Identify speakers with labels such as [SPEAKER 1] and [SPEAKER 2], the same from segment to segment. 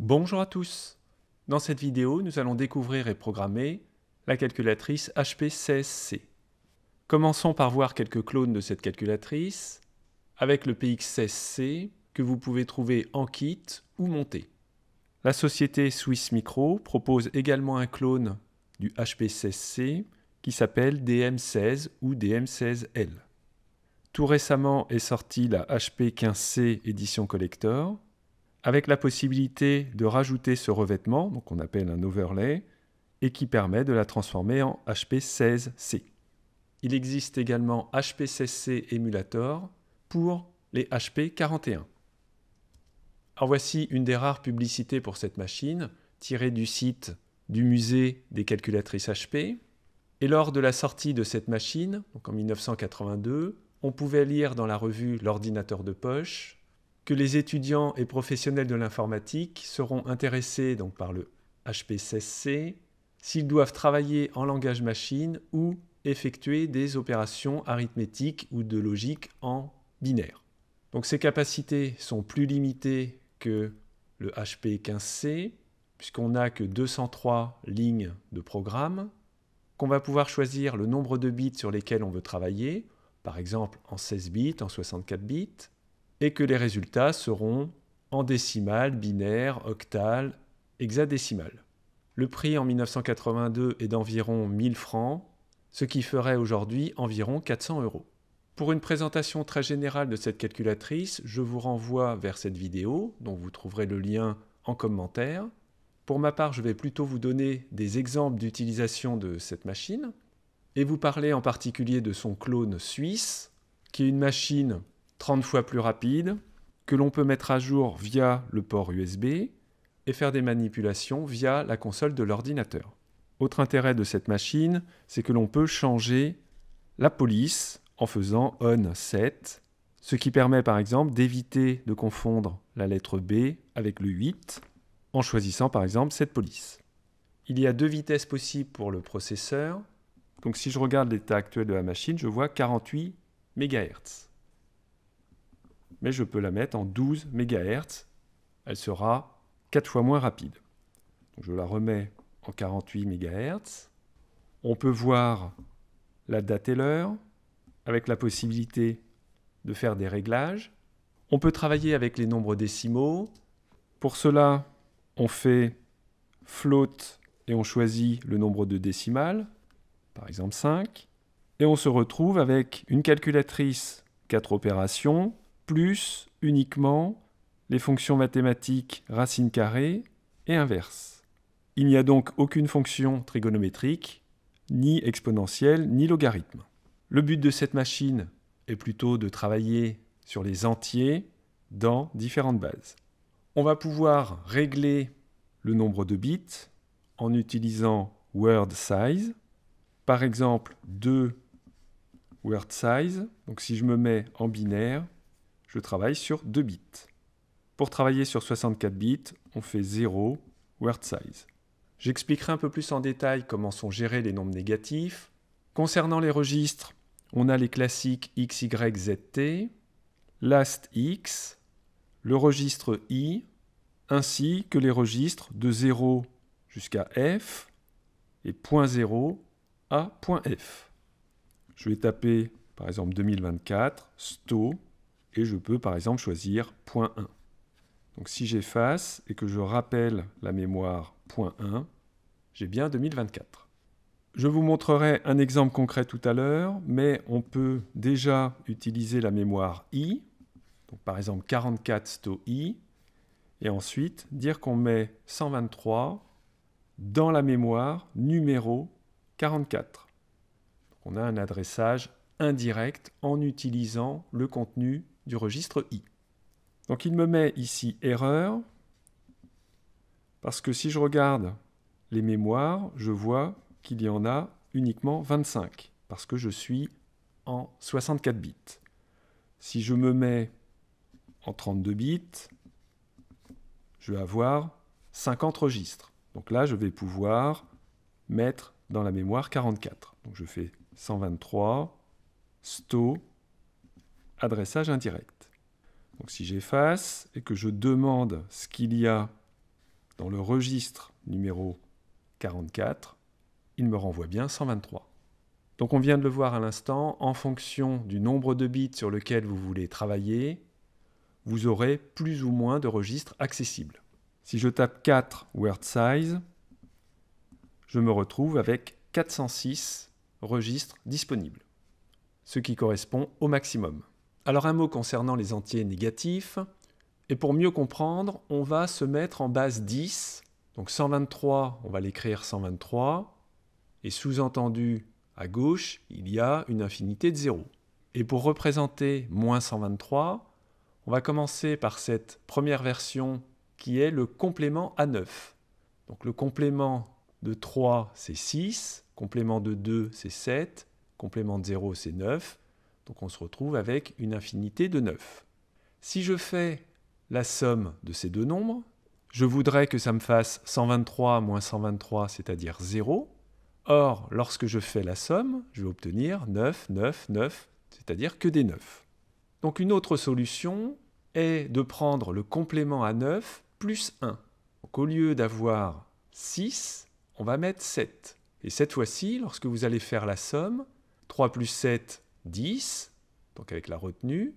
[SPEAKER 1] Bonjour à tous Dans cette vidéo, nous allons découvrir et programmer la calculatrice HP 16 c Commençons par voir quelques clones de cette calculatrice avec le PX16C que vous pouvez trouver en kit ou monté. La société Swiss Micro propose également un clone du HP16C qui s'appelle DM16 ou DM16L. Tout récemment est sortie la HP15C édition collector avec la possibilité de rajouter ce revêtement, qu'on appelle un overlay, et qui permet de la transformer en HP16C. Il existe également HP16C Emulator pour les HP41. Alors voici une des rares publicités pour cette machine, tirée du site du musée des calculatrices HP. Et lors de la sortie de cette machine, donc en 1982, on pouvait lire dans la revue L'ordinateur de poche que les étudiants et professionnels de l'informatique seront intéressés donc, par le HP16C s'ils doivent travailler en langage machine ou effectuer des opérations arithmétiques ou de logique en binaire. Donc ces capacités sont plus limitées que le HP15C, puisqu'on n'a que 203 lignes de programme, qu'on va pouvoir choisir le nombre de bits sur lesquels on veut travailler, par exemple en 16 bits, en 64 bits, et que les résultats seront en décimal, binaire, octal, hexadécimal. Le prix en 1982 est d'environ 1000 francs, ce qui ferait aujourd'hui environ 400 euros. Pour une présentation très générale de cette calculatrice, je vous renvoie vers cette vidéo, dont vous trouverez le lien en commentaire. Pour ma part, je vais plutôt vous donner des exemples d'utilisation de cette machine, et vous parler en particulier de son clone suisse, qui est une machine 30 fois plus rapide, que l'on peut mettre à jour via le port USB et faire des manipulations via la console de l'ordinateur. Autre intérêt de cette machine, c'est que l'on peut changer la police en faisant on 7, ce qui permet par exemple d'éviter de confondre la lettre B avec le 8 en choisissant par exemple cette police. Il y a deux vitesses possibles pour le processeur. Donc si je regarde l'état actuel de la machine, je vois 48 MHz mais je peux la mettre en 12 MHz. Elle sera 4 fois moins rapide. je la remets en 48 MHz. On peut voir la date et l'heure, avec la possibilité de faire des réglages. On peut travailler avec les nombres décimaux. Pour cela, on fait float et on choisit le nombre de décimales, par exemple 5. Et on se retrouve avec une calculatrice, 4 opérations, plus uniquement les fonctions mathématiques racine carrée et inverse. Il n'y a donc aucune fonction trigonométrique, ni exponentielle, ni logarithme. Le but de cette machine est plutôt de travailler sur les entiers dans différentes bases. On va pouvoir régler le nombre de bits en utilisant word size. Par exemple, 2 word size. Donc si je me mets en binaire, je travaille sur 2 bits. Pour travailler sur 64 bits, on fait 0 word size. J'expliquerai un peu plus en détail comment sont gérés les nombres négatifs. Concernant les registres, on a les classiques x, y, z, t, last x, le registre i, ainsi que les registres de 0 jusqu'à f et .0 à .f. Je vais taper par exemple 2024, sto, et je peux par exemple choisir 1. Donc si j'efface et que je rappelle la mémoire 1, j'ai bien 2024. Je vous montrerai un exemple concret tout à l'heure, mais on peut déjà utiliser la mémoire i, par exemple 44 sto i, et ensuite dire qu'on met 123 dans la mémoire numéro 44. On a un adressage indirect en utilisant le contenu du registre I. Donc il me met ici erreur, parce que si je regarde les mémoires, je vois qu'il y en a uniquement 25, parce que je suis en 64 bits. Si je me mets en 32 bits, je vais avoir 50 registres. Donc là, je vais pouvoir mettre dans la mémoire 44. Donc je fais 123, sto, adressage indirect. Donc si j'efface et que je demande ce qu'il y a dans le registre numéro 44, il me renvoie bien 123. Donc on vient de le voir à l'instant, en fonction du nombre de bits sur lequel vous voulez travailler, vous aurez plus ou moins de registres accessibles. Si je tape 4 word size, je me retrouve avec 406 registres disponibles, ce qui correspond au maximum. Alors un mot concernant les entiers négatifs. Et pour mieux comprendre, on va se mettre en base 10. Donc 123, on va l'écrire 123. Et sous-entendu, à gauche, il y a une infinité de 0. Et pour représenter moins 123, on va commencer par cette première version qui est le complément à 9. Donc le complément de 3, c'est 6. Complément de 2, c'est 7. Complément de 0, c'est 9. Donc on se retrouve avec une infinité de 9. Si je fais la somme de ces deux nombres, je voudrais que ça me fasse 123 moins 123, c'est-à-dire 0. Or, lorsque je fais la somme, je vais obtenir 9, 9, 9, c'est-à-dire que des 9. Donc une autre solution est de prendre le complément à 9 plus 1. Donc au lieu d'avoir 6, on va mettre 7. Et cette fois-ci, lorsque vous allez faire la somme, 3 plus 7, 10, donc avec la retenue.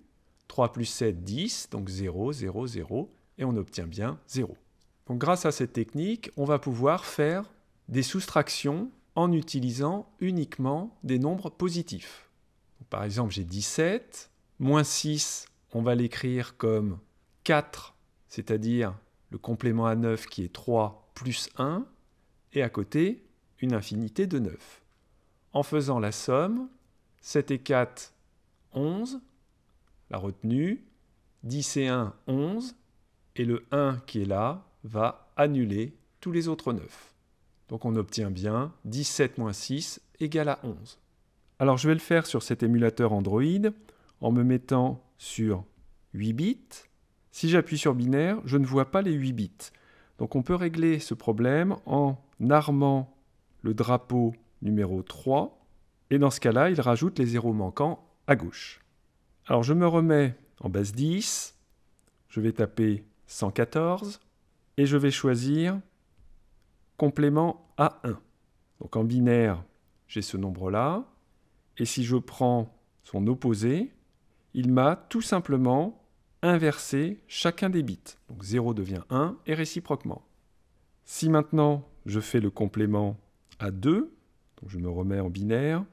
[SPEAKER 1] 3 plus 7, 10, donc 0, 0, 0, et on obtient bien 0. Donc grâce à cette technique, on va pouvoir faire des soustractions en utilisant uniquement des nombres positifs. par exemple, j'ai 17, moins 6, on va l'écrire comme 4, c'est-à-dire le complément à 9 qui est 3 plus 1, et à côté, une infinité de 9. En faisant la somme, 7 et 4, 11, la retenue, 10 et 1, 11, et le 1 qui est là va annuler tous les autres 9. Donc on obtient bien 17 moins 6 égale à 11. Alors je vais le faire sur cet émulateur Android en me mettant sur 8 bits. Si j'appuie sur binaire, je ne vois pas les 8 bits. Donc on peut régler ce problème en armant le drapeau numéro 3 et dans ce cas-là, il rajoute les zéros manquants à gauche. Alors je me remets en base 10, je vais taper 114 et je vais choisir complément à 1 Donc en binaire, j'ai ce nombre-là, et si je prends son opposé, il m'a tout simplement inversé chacun des bits. Donc 0 devient 1 et réciproquement. Si maintenant je fais le complément à 2, donc je me remets en binaire,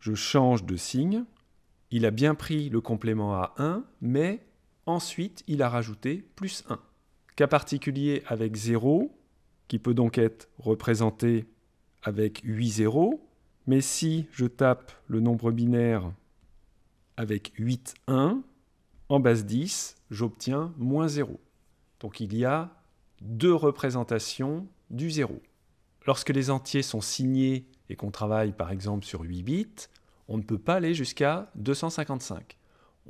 [SPEAKER 1] je change de signe, il a bien pris le complément à 1, mais ensuite il a rajouté plus 1. Cas particulier avec 0, qui peut donc être représenté avec 8 0, mais si je tape le nombre binaire avec 8 1, en base 10, j'obtiens moins 0. Donc il y a deux représentations du 0. Lorsque les entiers sont signés et qu'on travaille par exemple sur 8 bits, on ne peut pas aller jusqu'à 255.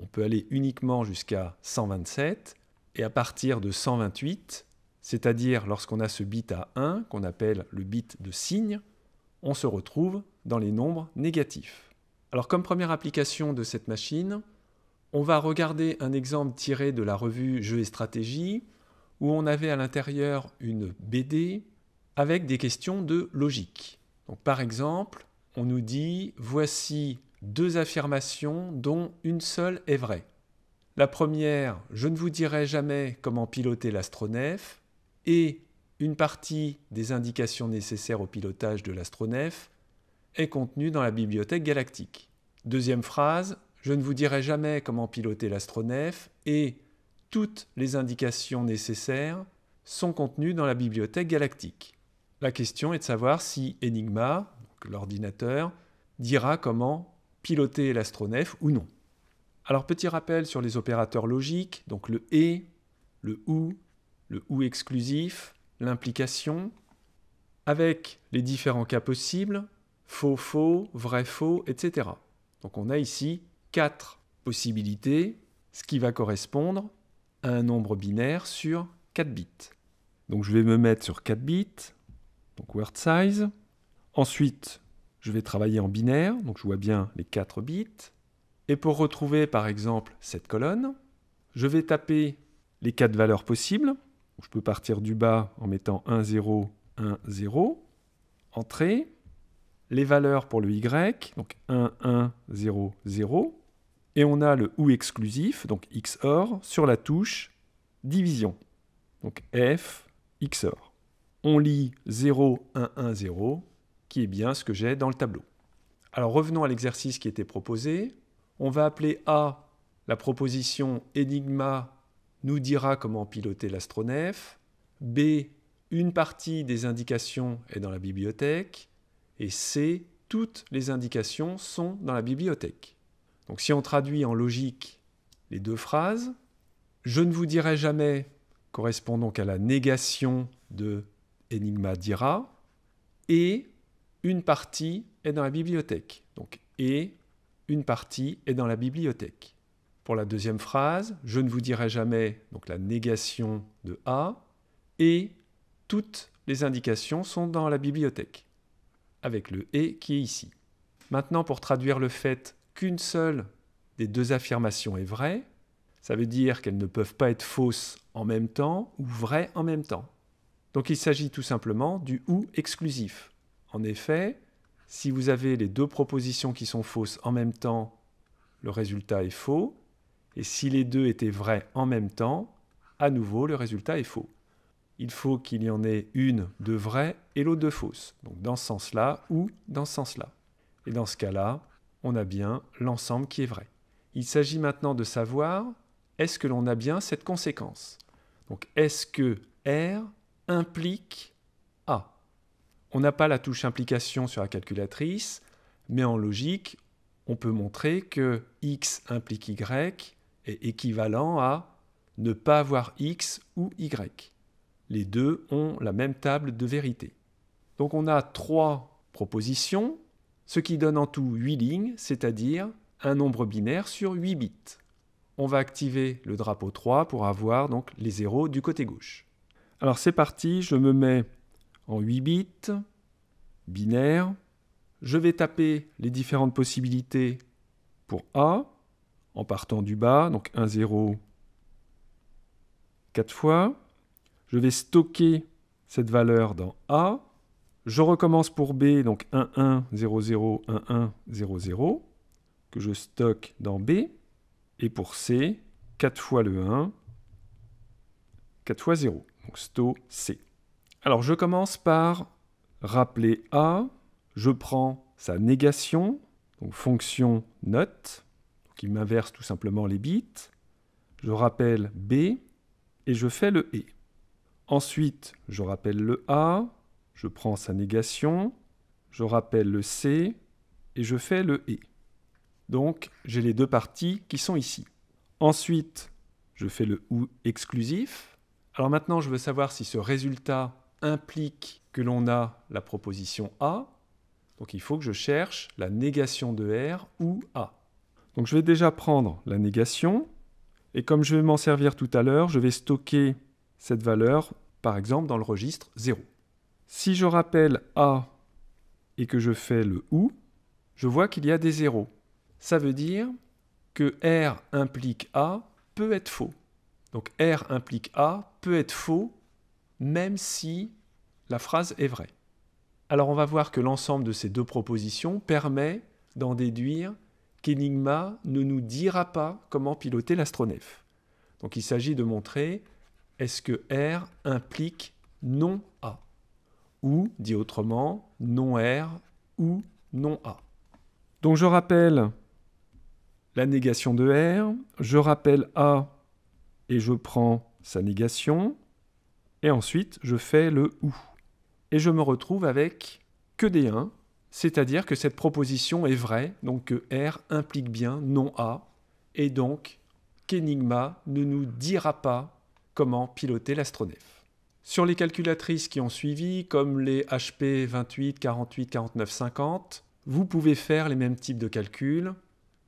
[SPEAKER 1] On peut aller uniquement jusqu'à 127 et à partir de 128, c'est-à-dire lorsqu'on a ce bit à 1 qu'on appelle le bit de signe, on se retrouve dans les nombres négatifs. Alors comme première application de cette machine, on va regarder un exemple tiré de la revue Jeux et Stratégie où on avait à l'intérieur une BD avec des questions de logique par exemple, on nous dit voici deux affirmations dont une seule est vraie. La première, je ne vous dirai jamais comment piloter l'astronef, et une partie des indications nécessaires au pilotage de l'astronef est contenue dans la bibliothèque galactique. Deuxième phrase, je ne vous dirai jamais comment piloter l'astronef, et toutes les indications nécessaires sont contenues dans la bibliothèque galactique. La question est de savoir si Enigma, l'ordinateur, dira comment piloter l'astronef ou non. Alors petit rappel sur les opérateurs logiques, donc le et, le ou, le ou exclusif, l'implication, avec les différents cas possibles, faux faux, vrai faux, etc. Donc on a ici quatre possibilités, ce qui va correspondre à un nombre binaire sur 4 bits. Donc je vais me mettre sur 4 bits, donc word size. Ensuite, je vais travailler en binaire, donc je vois bien les 4 bits. Et pour retrouver par exemple cette colonne, je vais taper les 4 valeurs possibles. Je peux partir du bas en mettant 1, 0, 1, 0. Entrée. Les valeurs pour le Y, donc 1, 1, 0, 0. Et on a le OU exclusif, donc XOR, sur la touche division. Donc F, XOR on lit 0, 1, 1, 0, qui est bien ce que j'ai dans le tableau. Alors revenons à l'exercice qui était proposé. On va appeler A la proposition Enigma nous dira comment piloter l'astronef. B, une partie des indications est dans la bibliothèque. Et C, toutes les indications sont dans la bibliothèque. Donc si on traduit en logique les deux phrases, je ne vous dirai jamais correspond donc à la négation de Enigma dira, et une partie est dans la bibliothèque. Donc, et une partie est dans la bibliothèque. Pour la deuxième phrase, je ne vous dirai jamais, donc la négation de A, et toutes les indications sont dans la bibliothèque, avec le et qui est ici. Maintenant, pour traduire le fait qu'une seule des deux affirmations est vraie, ça veut dire qu'elles ne peuvent pas être fausses en même temps ou vraies en même temps. Donc il s'agit tout simplement du ou exclusif. En effet, si vous avez les deux propositions qui sont fausses en même temps, le résultat est faux. Et si les deux étaient vrais en même temps, à nouveau, le résultat est faux. Il faut qu'il y en ait une de vraie et l'autre de fausse. Donc dans ce sens-là ou dans ce sens-là. Et dans ce cas-là, on a bien l'ensemble qui est vrai. Il s'agit maintenant de savoir est-ce que l'on a bien cette conséquence. Donc est-ce que R implique A. On n'a pas la touche implication sur la calculatrice, mais en logique, on peut montrer que x implique y est équivalent à ne pas avoir x ou y. Les deux ont la même table de vérité. Donc on a trois propositions, ce qui donne en tout huit lignes, c'est-à-dire un nombre binaire sur 8 bits. On va activer le drapeau 3 pour avoir donc les zéros du côté gauche. Alors c'est parti, je me mets en 8 bits, binaire. Je vais taper les différentes possibilités pour A en partant du bas, donc 1, 0, 4 fois. Je vais stocker cette valeur dans A. Je recommence pour B, donc 1, 1, 0, 0, 1, 1, 0, 0, que je stocke dans B. Et pour C, 4 fois le 1, 4 fois 0. Donc sto C. Alors je commence par rappeler A, je prends sa négation, donc fonction note, qui m'inverse tout simplement les bits, je rappelle B et je fais le E. Ensuite, je rappelle le A, je prends sa négation, je rappelle le C et je fais le E. Donc, j'ai les deux parties qui sont ici. Ensuite, je fais le OU exclusif, alors maintenant, je veux savoir si ce résultat implique que l'on a la proposition A. Donc il faut que je cherche la négation de R ou A. Donc je vais déjà prendre la négation. Et comme je vais m'en servir tout à l'heure, je vais stocker cette valeur, par exemple, dans le registre 0. Si je rappelle A et que je fais le OU, je vois qu'il y a des zéros. Ça veut dire que R implique A peut être faux. Donc R implique A peut être faux même si la phrase est vraie. Alors on va voir que l'ensemble de ces deux propositions permet d'en déduire qu'Enigma ne nous dira pas comment piloter l'astronef. Donc il s'agit de montrer est-ce que R implique non A ou, dit autrement, non R ou non A. Donc je rappelle la négation de R, je rappelle A et je prends sa négation, et ensuite je fais le ou. Et je me retrouve avec que des 1, c'est-à-dire que cette proposition est vraie, donc que R implique bien non A, et donc qu'Enigma ne nous dira pas comment piloter l'astronef. Sur les calculatrices qui ont suivi, comme les HP 28, 48, 49, 50, vous pouvez faire les mêmes types de calculs.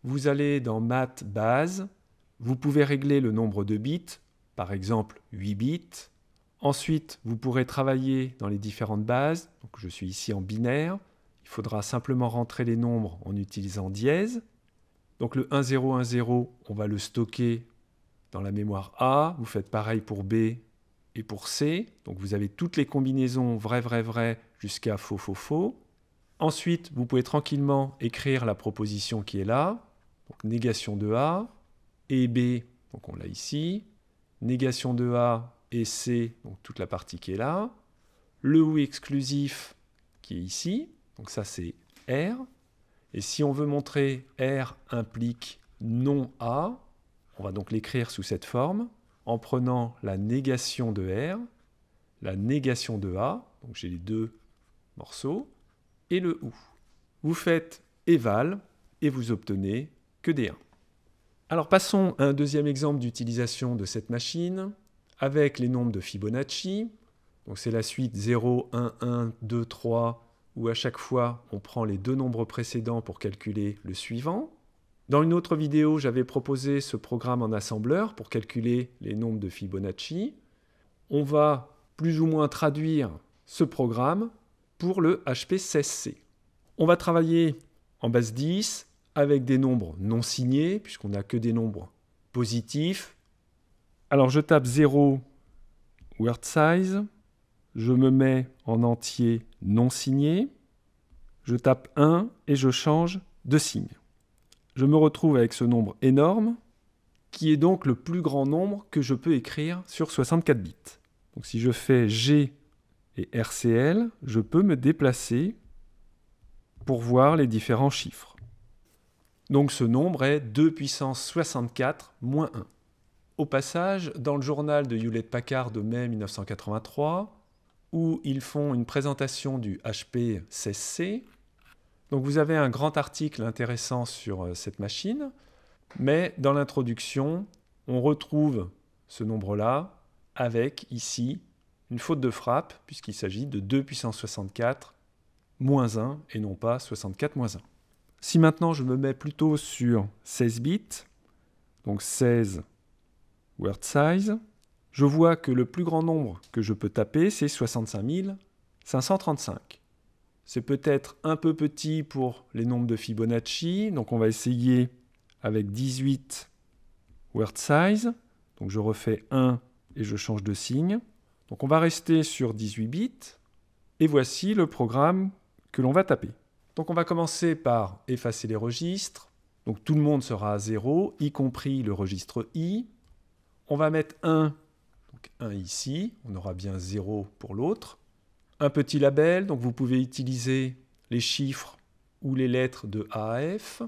[SPEAKER 1] Vous allez dans Math Base, vous pouvez régler le nombre de bits, par exemple 8 bits. Ensuite, vous pourrez travailler dans les différentes bases. je suis ici en binaire. Il faudra simplement rentrer les nombres en utilisant dièse. Donc le 1010, on va le stocker dans la mémoire A. Vous faites pareil pour B et pour C. Donc vous avez toutes les combinaisons vrai, vrai, vrai jusqu'à faux, faux, faux. Ensuite, vous pouvez tranquillement écrire la proposition qui est là. Donc négation de A, et B, donc on l'a ici, négation de A et C, donc toute la partie qui est là, le ou exclusif qui est ici, donc ça c'est R, et si on veut montrer R implique non A, on va donc l'écrire sous cette forme, en prenant la négation de R, la négation de A, donc j'ai les deux morceaux, et le OU. Vous faites éval et vous obtenez que des 1. Alors passons à un deuxième exemple d'utilisation de cette machine avec les nombres de Fibonacci. Donc c'est la suite 0, 1, 1, 2, 3 où à chaque fois on prend les deux nombres précédents pour calculer le suivant. Dans une autre vidéo, j'avais proposé ce programme en assembleur pour calculer les nombres de Fibonacci. On va plus ou moins traduire ce programme pour le HP16C. On va travailler en base 10 avec des nombres non signés, puisqu'on n'a que des nombres positifs. Alors je tape 0 word size, je me mets en entier non signé, je tape 1 et je change de signe. Je me retrouve avec ce nombre énorme, qui est donc le plus grand nombre que je peux écrire sur 64 bits. Donc si je fais G et RCL, je peux me déplacer pour voir les différents chiffres. Donc ce nombre est 2 puissance 64 moins 1. Au passage, dans le journal de Hewlett-Packard de mai 1983, où ils font une présentation du HP 16C, donc vous avez un grand article intéressant sur euh, cette machine, mais dans l'introduction, on retrouve ce nombre-là avec ici une faute de frappe, puisqu'il s'agit de 2 puissance 64 moins 1 et non pas 64 moins 1. Si maintenant je me mets plutôt sur 16 bits, donc 16 word size, je vois que le plus grand nombre que je peux taper, c'est 65 535. C'est peut-être un peu petit pour les nombres de Fibonacci, donc on va essayer avec 18 word size. Donc je refais 1 et je change de signe. Donc on va rester sur 18 bits, et voici le programme que l'on va taper. Donc on va commencer par effacer les registres. Donc tout le monde sera à 0, y compris le registre i. On va mettre 1, donc 1 ici, on aura bien 0 pour l'autre. Un petit label, donc vous pouvez utiliser les chiffres ou les lettres de A à F.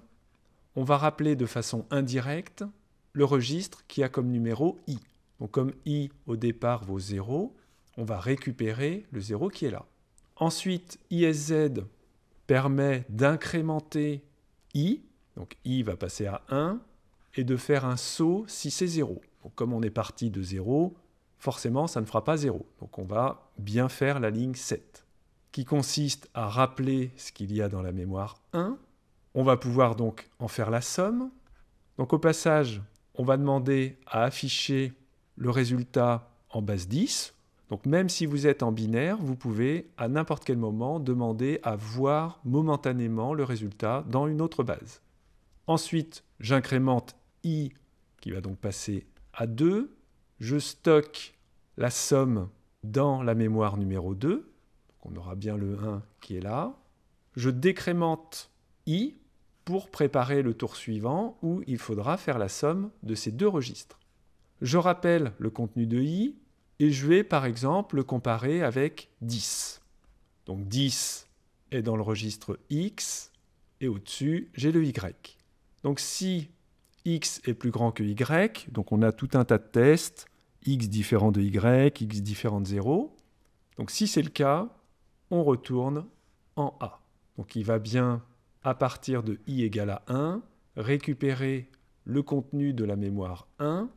[SPEAKER 1] On va rappeler de façon indirecte le registre qui a comme numéro i. Donc comme i au départ vaut 0, on va récupérer le 0 qui est là. Ensuite, ISZ, permet d'incrémenter i, donc i va passer à 1, et de faire un saut si c'est 0. comme on est parti de 0, forcément ça ne fera pas 0. Donc on va bien faire la ligne 7, qui consiste à rappeler ce qu'il y a dans la mémoire 1. On va pouvoir donc en faire la somme. Donc au passage, on va demander à afficher le résultat en base 10, donc même si vous êtes en binaire, vous pouvez à n'importe quel moment demander à voir momentanément le résultat dans une autre base. Ensuite, j'incrémente i qui va donc passer à 2. Je stocke la somme dans la mémoire numéro 2. on aura bien le 1 qui est là. Je décrémente i pour préparer le tour suivant où il faudra faire la somme de ces deux registres. Je rappelle le contenu de i et je vais par exemple le comparer avec 10. Donc 10 est dans le registre x et au-dessus j'ai le y. Donc si x est plus grand que y, donc on a tout un tas de tests, x différent de y, x différent de 0. Donc si c'est le cas, on retourne en a. Donc il va bien, à partir de i égale à 1, récupérer le contenu de la mémoire 1,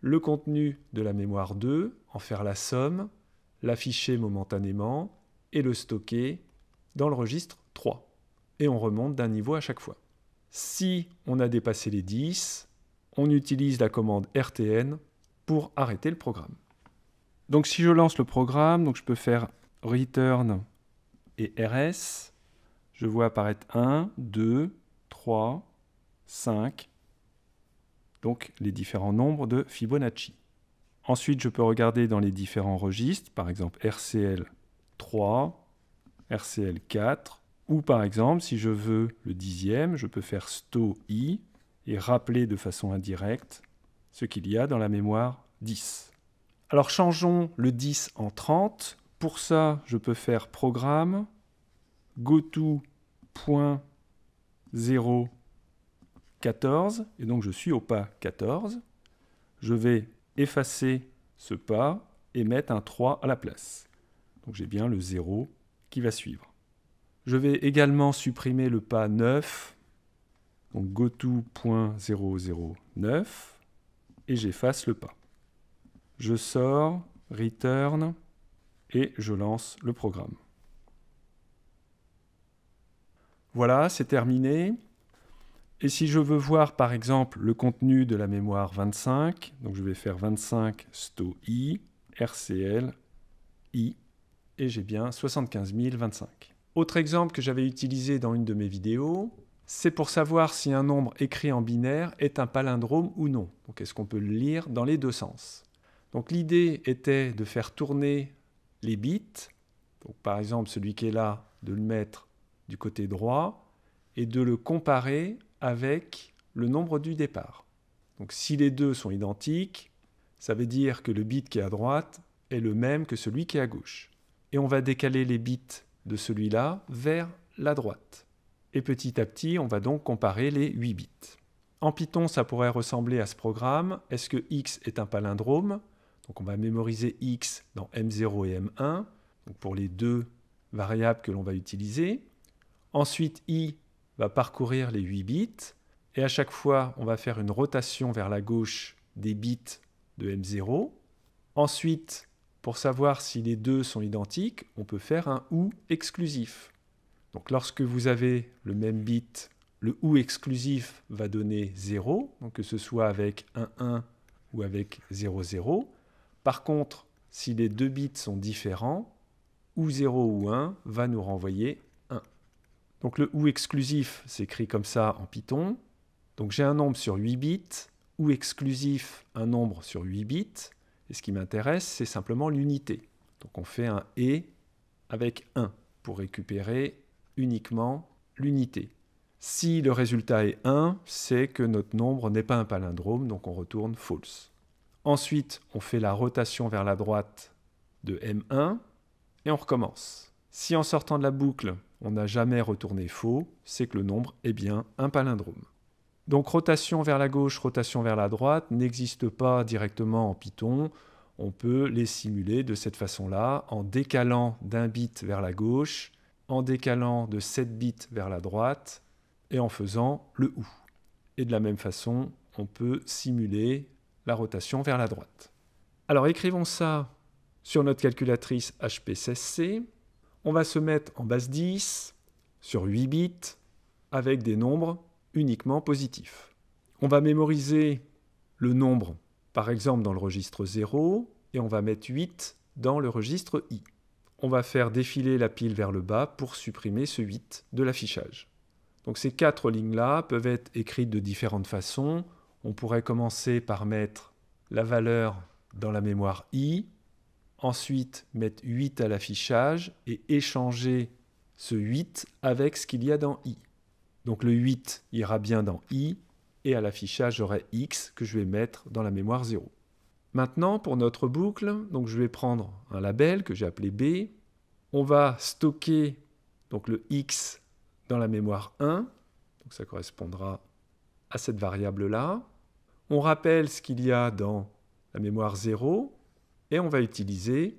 [SPEAKER 1] le contenu de la mémoire 2 en faire la somme, l'afficher momentanément et le stocker dans le registre 3. Et on remonte d'un niveau à chaque fois. Si on a dépassé les 10, on utilise la commande RTN pour arrêter le programme. Donc si je lance le programme, donc je peux faire return et rs, je vois apparaître 1, 2, 3, 5, donc les différents nombres de Fibonacci. Ensuite, je peux regarder dans les différents registres, par exemple RCL 3, RCL 4, ou par exemple, si je veux le dixième, je peux faire STO I et rappeler de façon indirecte ce qu'il y a dans la mémoire 10. Alors changeons le 10 en 30. Pour ça, je peux faire programme goto.014 et donc je suis au pas 14. Je vais effacer ce pas et mettre un 3 à la place. Donc j'ai bien le 0 qui va suivre. Je vais également supprimer le pas 9, donc goto.009, et j'efface le pas. Je sors, return, et je lance le programme. Voilà, c'est terminé. Et si je veux voir par exemple le contenu de la mémoire 25, donc je vais faire 25 sto i, rcl i, et j'ai bien 75 025. Autre exemple que j'avais utilisé dans une de mes vidéos, c'est pour savoir si un nombre écrit en binaire est un palindrome ou non. Donc est-ce qu'on peut le lire dans les deux sens Donc l'idée était de faire tourner les bits, donc par exemple celui qui est là, de le mettre du côté droit, et de le comparer avec le nombre du départ. Donc si les deux sont identiques, ça veut dire que le bit qui est à droite est le même que celui qui est à gauche. Et on va décaler les bits de celui-là vers la droite. Et petit à petit, on va donc comparer les 8 bits. En Python, ça pourrait ressembler à ce programme. Est-ce que x est un palindrome Donc on va mémoriser x dans m0 et m1, pour les deux variables que l'on va utiliser. Ensuite, i parcourir les 8 bits, et à chaque fois, on va faire une rotation vers la gauche des bits de M0. Ensuite, pour savoir si les deux sont identiques, on peut faire un OU exclusif. Donc lorsque vous avez le même bit, le OU exclusif va donner 0, donc que ce soit avec 1, 1 ou avec 0, 0. Par contre, si les deux bits sont différents, ou 0 ou 1 va nous renvoyer donc le ou exclusif s'écrit comme ça en Python. Donc j'ai un nombre sur 8 bits, ou exclusif un nombre sur 8 bits, et ce qui m'intéresse, c'est simplement l'unité. Donc on fait un et avec 1 pour récupérer uniquement l'unité. Si le résultat est 1, c'est que notre nombre n'est pas un palindrome, donc on retourne false. Ensuite, on fait la rotation vers la droite de M1 et on recommence. Si en sortant de la boucle, on n'a jamais retourné faux, c'est que le nombre est bien un palindrome. Donc rotation vers la gauche, rotation vers la droite n'existe pas directement en Python. On peut les simuler de cette façon-là, en décalant d'un bit vers la gauche, en décalant de 7 bits vers la droite, et en faisant le OU. Et de la même façon, on peut simuler la rotation vers la droite. Alors écrivons ça sur notre calculatrice HP-16C. On va se mettre en base 10 sur 8 bits avec des nombres uniquement positifs. On va mémoriser le nombre, par exemple dans le registre 0, et on va mettre 8 dans le registre i. On va faire défiler la pile vers le bas pour supprimer ce 8 de l'affichage. Donc ces quatre lignes-là peuvent être écrites de différentes façons. On pourrait commencer par mettre la valeur dans la mémoire i, ensuite mettre 8 à l'affichage et échanger ce 8 avec ce qu'il y a dans i. Donc le 8 ira bien dans i et à l'affichage j'aurai x que je vais mettre dans la mémoire 0. Maintenant pour notre boucle, donc je vais prendre un label que j'ai appelé b. On va stocker donc le x dans la mémoire 1, donc ça correspondra à cette variable là. On rappelle ce qu'il y a dans la mémoire 0, et on va utiliser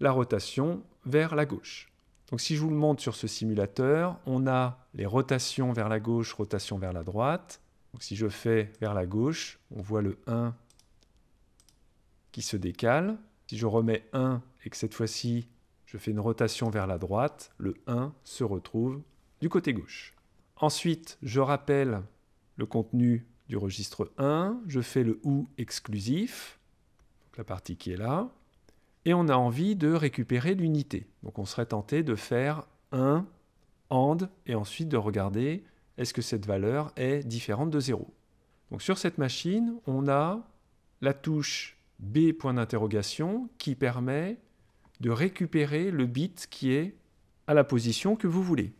[SPEAKER 1] la rotation vers la gauche. Donc si je vous le montre sur ce simulateur, on a les rotations vers la gauche, rotation vers la droite. Donc si je fais vers la gauche, on voit le 1 qui se décale. Si je remets 1 et que cette fois-ci, je fais une rotation vers la droite, le 1 se retrouve du côté gauche. Ensuite, je rappelle le contenu du registre 1, je fais le OU exclusif, la partie qui est là, et on a envie de récupérer l'unité. Donc on serait tenté de faire un and et ensuite de regarder est-ce que cette valeur est différente de 0. Donc sur cette machine, on a la touche B point d'interrogation qui permet de récupérer le bit qui est à la position que vous voulez.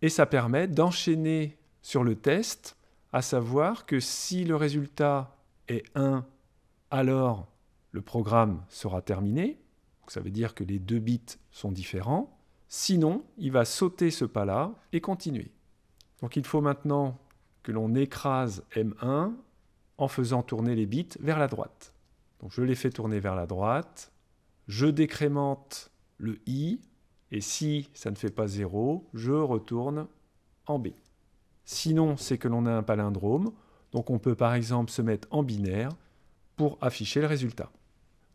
[SPEAKER 1] Et ça permet d'enchaîner sur le test, à savoir que si le résultat est 1, alors le programme sera terminé. ça veut dire que les deux bits sont différents. Sinon, il va sauter ce pas-là et continuer. Donc il faut maintenant que l'on écrase M1 en faisant tourner les bits vers la droite. Donc je les fais tourner vers la droite, je décrémente le i, et si ça ne fait pas 0, je retourne en b. Sinon, c'est que l'on a un palindrome, donc on peut par exemple se mettre en binaire pour afficher le résultat.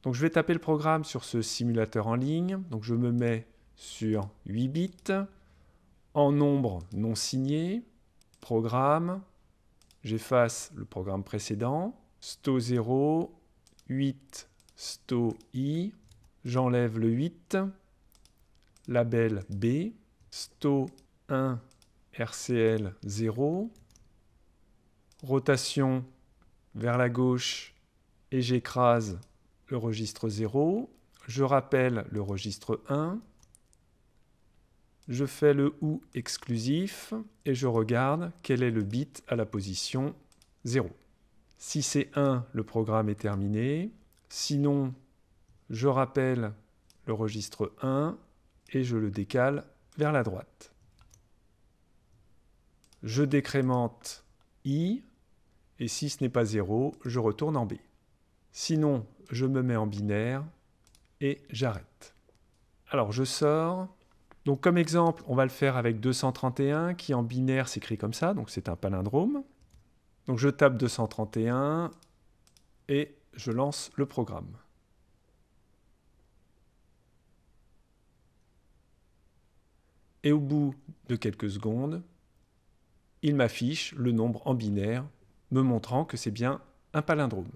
[SPEAKER 1] Donc je vais taper le programme sur ce simulateur en ligne. Donc je me mets sur 8 bits, en nombre non signé, programme, j'efface le programme précédent, sto 0, 8, sto i, j'enlève le 8, label B, sto 1, RCL 0, rotation vers la gauche et j'écrase registre 0, je rappelle le registre 1, je fais le OU exclusif et je regarde quel est le bit à la position 0. Si c'est 1, le programme est terminé. Sinon, je rappelle le registre 1 et je le décale vers la droite. Je décrémente i et si ce n'est pas 0, je retourne en B. Sinon, je me mets en binaire et j'arrête. Alors je sors. Donc comme exemple, on va le faire avec 231 qui en binaire s'écrit comme ça, donc c'est un palindrome. Donc je tape 231 et je lance le programme. Et au bout de quelques secondes, il m'affiche le nombre en binaire, me montrant que c'est bien un palindrome.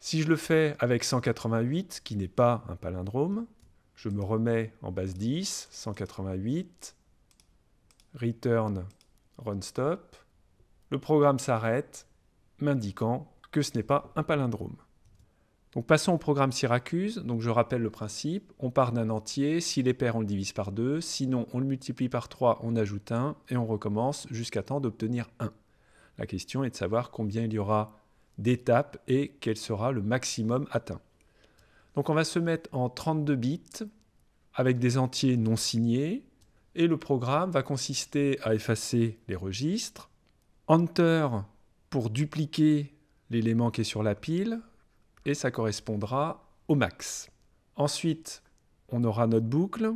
[SPEAKER 1] Si je le fais avec 188, qui n'est pas un palindrome, je me remets en base 10, 188, return run stop. Le programme s'arrête, m'indiquant que ce n'est pas un palindrome. passons au programme Syracuse. Donc je rappelle le principe, on part d'un entier, s'il est pair on le divise par 2, sinon on le multiplie par 3, on ajoute 1 et on recommence jusqu'à temps d'obtenir 1. La question est de savoir combien il y aura d'étapes et quel sera le maximum atteint. Donc on va se mettre en 32 bits avec des entiers non signés et le programme va consister à effacer les registres, enter pour dupliquer l'élément qui est sur la pile et ça correspondra au max. Ensuite, on aura notre boucle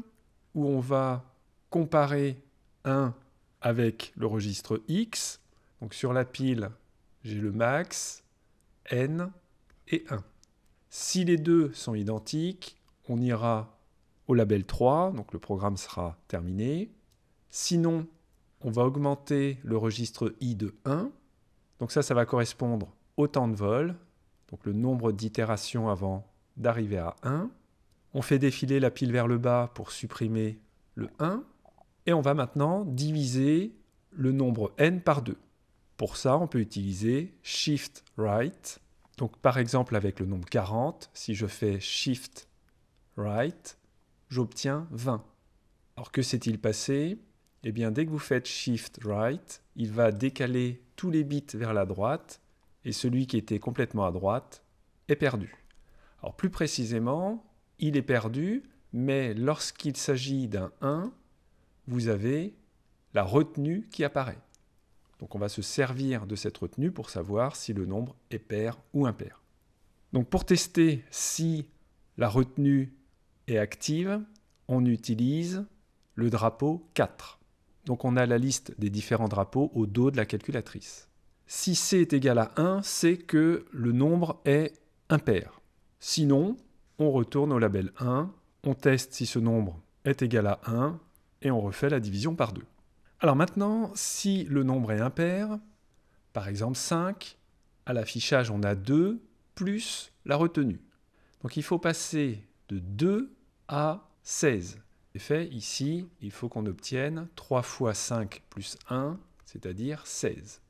[SPEAKER 1] où on va comparer 1 avec le registre X. Donc sur la pile, j'ai le max, n et 1. Si les deux sont identiques, on ira au label 3, donc le programme sera terminé. Sinon, on va augmenter le registre i de 1. Donc ça, ça va correspondre au temps de vol, donc le nombre d'itérations avant d'arriver à 1. On fait défiler la pile vers le bas pour supprimer le 1. Et on va maintenant diviser le nombre n par 2. Pour ça, on peut utiliser Shift Right. Donc par exemple avec le nombre 40, si je fais Shift Right, j'obtiens 20. Alors que s'est-il passé Eh bien dès que vous faites Shift Right, il va décaler tous les bits vers la droite et celui qui était complètement à droite est perdu. Alors plus précisément, il est perdu, mais lorsqu'il s'agit d'un 1, vous avez la retenue qui apparaît. Donc on va se servir de cette retenue pour savoir si le nombre est pair ou impair. Donc pour tester si la retenue est active, on utilise le drapeau 4. Donc on a la liste des différents drapeaux au dos de la calculatrice. Si C est égal à 1, c'est que le nombre est impair. Sinon, on retourne au label 1, on teste si ce nombre est égal à 1 et on refait la division par 2. Alors maintenant, si le nombre est impair, par exemple 5, à l'affichage on a 2 plus la retenue. Donc il faut passer de 2 à 16. En effet, ici, il faut qu'on obtienne 3 fois 5 plus 1, c'est-à-dire 16.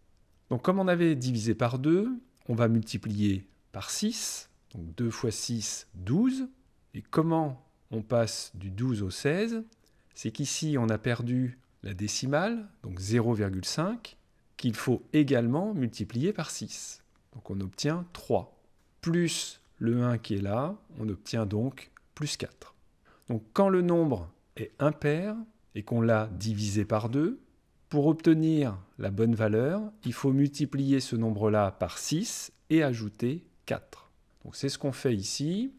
[SPEAKER 1] Donc comme on avait divisé par 2, on va multiplier par 6. Donc 2 fois 6, 12. Et comment on passe du 12 au 16 C'est qu'ici, on a perdu la décimale, donc 0,5, qu'il faut également multiplier par 6. Donc on obtient 3. Plus le 1 qui est là, on obtient donc plus 4. Donc quand le nombre est impair et qu'on l'a divisé par 2, pour obtenir la bonne valeur, il faut multiplier ce nombre-là par 6 et ajouter 4. Donc c'est ce qu'on fait ici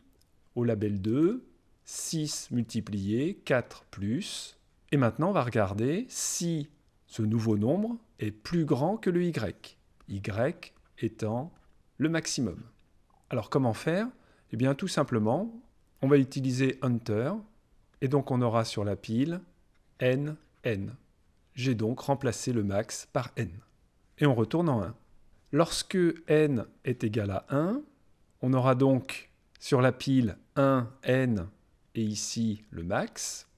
[SPEAKER 1] au label 2, 6 multiplié, 4 plus, et maintenant, on va regarder si ce nouveau nombre est plus grand que le y, y étant le maximum. Alors comment faire Eh bien tout simplement, on va utiliser Hunter, et donc on aura sur la pile n, n. J'ai donc remplacé le max par n. Et on retourne en 1. Lorsque n est égal à 1, on aura donc sur la pile 1, n, et ici le max,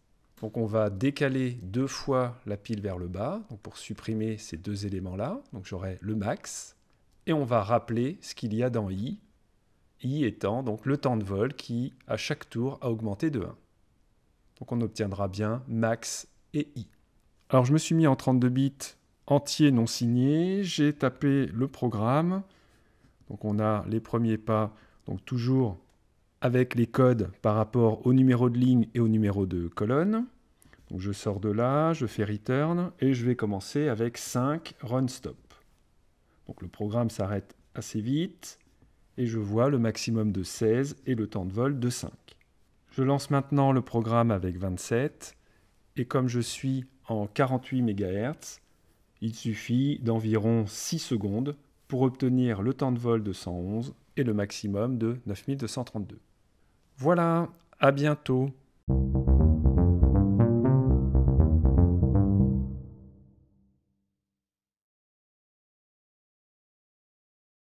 [SPEAKER 1] donc on va décaler deux fois la pile vers le bas pour supprimer ces deux éléments-là. Donc j'aurai le max et on va rappeler ce qu'il y a dans i, i étant donc le temps de vol qui à chaque tour a augmenté de 1. Donc on obtiendra bien max et i. Alors je me suis mis en 32 bits entier non signé, j'ai tapé le programme. Donc on a les premiers pas, donc toujours avec les codes par rapport au numéro de ligne et au numéro de colonne. Donc je sors de là, je fais return et je vais commencer avec 5 run stop. Donc le programme s'arrête assez vite et je vois le maximum de 16 et le temps de vol de 5. Je lance maintenant le programme avec 27 et comme je suis en 48 MHz, il suffit d'environ 6 secondes pour obtenir le temps de vol de 111 et le maximum de 9232. Voilà, à bientôt.